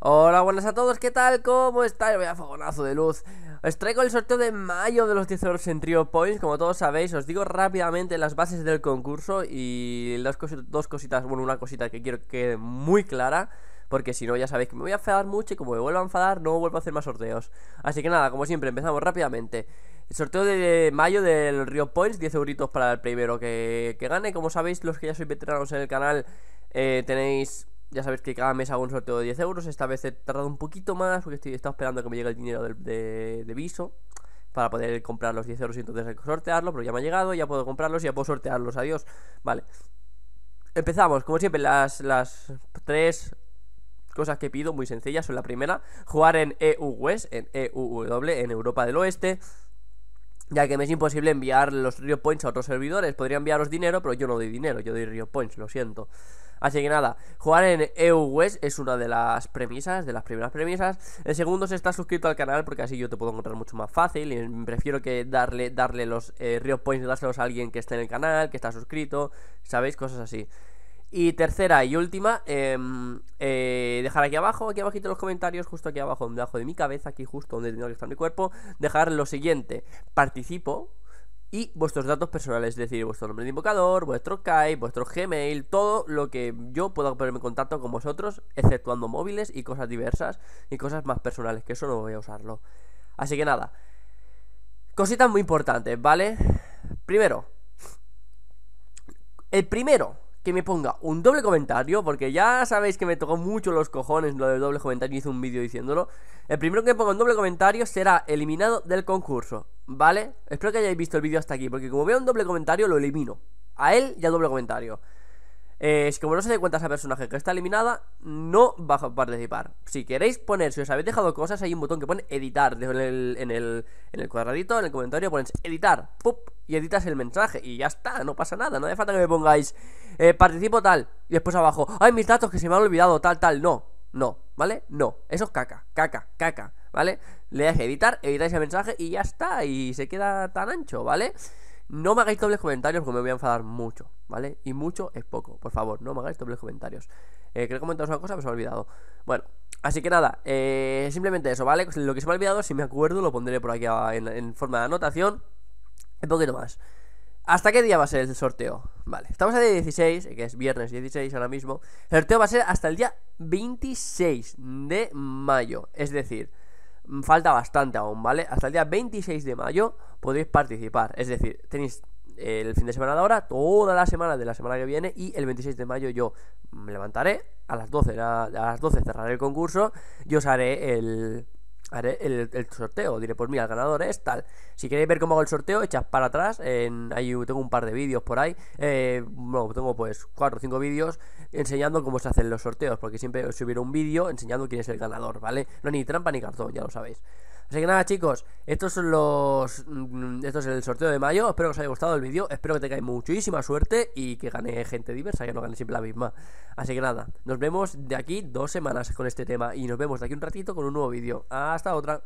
Hola, buenas a todos, ¿qué tal? ¿Cómo estáis? a fogonazo de luz Os traigo el sorteo de mayo de los 10 euros en Rio Points Como todos sabéis, os digo rápidamente las bases del concurso Y las dos cositas, bueno, una cosita que quiero que quede muy clara Porque si no, ya sabéis que me voy a enfadar mucho Y como me vuelvo a enfadar, no vuelvo a hacer más sorteos Así que nada, como siempre, empezamos rápidamente el sorteo de mayo del Rio Points, 10 euritos para el primero que, gane Como sabéis, los que ya sois veteranos en el canal eh, Tenéis ya sabéis que cada mes hago un sorteo de 10 euros. Esta vez he tardado un poquito más porque estoy esperando que me llegue el dinero de, Viso para poder comprar los 10 euros y entonces sortearlo. Pero ya me ha llegado, ya puedo comprarlos y ya puedo sortearlos. Adiós. Vale. Empezamos, como siempre, las, las tres cosas que pido muy sencillas. Son la primera, jugar en EUWES, en EUW, en Europa del Oeste ya que me es imposible enviar los Rio Points a otros servidores. Podría enviaros dinero, pero yo no doy dinero, yo doy Rio Points, lo siento. Así que nada, jugar en EU es una de las premisas, de las primeras premisas. El segundo es estar suscrito al canal porque así yo te puedo encontrar mucho más fácil. Y prefiero que darle, darle los eh, Rio Points, dárselos a alguien que esté en el canal, que está suscrito, ¿sabéis? Cosas así. Y tercera y última, em, eh, dejar aquí abajo, aquí abajito en los comentarios, justo aquí abajo, debajo de mi cabeza, aquí justo donde tengo que estar mi cuerpo, dejar lo siguiente, participo y vuestros datos personales, es decir, vuestro nombre de invocador, vuestro Skype, vuestro Gmail, todo lo que yo pueda ponerme en contacto con vosotros, exceptuando móviles y cosas diversas y cosas más personales, que eso no voy a usarlo. Así que nada, cositas muy importantes, ¿vale? Primero, el primero que me ponga un doble comentario, porque ya sabéis que me tocó mucho los cojones lo del doble comentario, hice un vídeo diciéndolo. El primero que ponga un doble comentario será eliminado del concurso, ¿vale? Espero que hayáis visto el vídeo hasta aquí, porque como veo un doble comentario, lo elimino. A él ya doble comentario. Eh, es como no se dé cuenta esa personaje que está eliminada, no va a participar. Si queréis poner, si os habéis dejado cosas, hay un botón que pone editar en el, en el, cuadradito, en el comentario, ponéis editar. ¡Pup! y editas el mensaje y ya está, no pasa nada, no hace falta que me pongáis eh, participo tal y después abajo, ay, mis datos que se me han olvidado, tal, tal, no, no, ¿vale? No, eso es caca, caca, caca, ¿vale? Le das editar, editáis el mensaje y ya está, y se queda tan ancho, ¿vale? No me hagáis dobles comentarios porque me voy a enfadar mucho, ¿vale? Y mucho es poco, por favor, no me hagáis dobles comentarios. Eh, creo que comentaros una cosa, pero pues se me ha olvidado. Bueno, así que nada, eh, simplemente eso, ¿vale? Lo que se me ha olvidado, si me acuerdo, lo pondré por aquí en forma de anotación. Un poquito más. ¿Hasta qué día va a ser el sorteo? Vale, estamos a día 16, que es viernes 16 ahora mismo. El sorteo va a ser hasta el día 26 de mayo. Es decir, mm, falta bastante aún, ¿vale? Hasta el día 26 de mayo podéis participar. Es decir, tenéis eh, el fin de semana de ahora, toda la semana de la semana que viene y el 26 de mayo yo me levantaré a las 12, a, las 12 cerraré el concurso Yo os haré el, haré el, sorteo. Diré, pues mira, el ganador es tal. Si queréis ver cómo hago el sorteo, echad para atrás. En, ahí tengo un par de vídeos por ahí. Eh, tengo pues 4 o 5 vídeos enseñando cómo se hacen los sorteos. Porque siempre subiré un vídeo enseñando quién es el ganador, ¿vale? No ni trampa ni cartón, ya lo sabéis. Así que nada, chicos, estos son los. Mm, esto es el sorteo de mayo. Espero que os haya gustado el vídeo. Espero que tengáis muchísima suerte y que gane gente diversa, que no gane siempre la misma. Así que nada, nos vemos de aquí dos semanas con este tema. Y nos vemos de aquí un ratito con un nuevo vídeo. Hasta otra.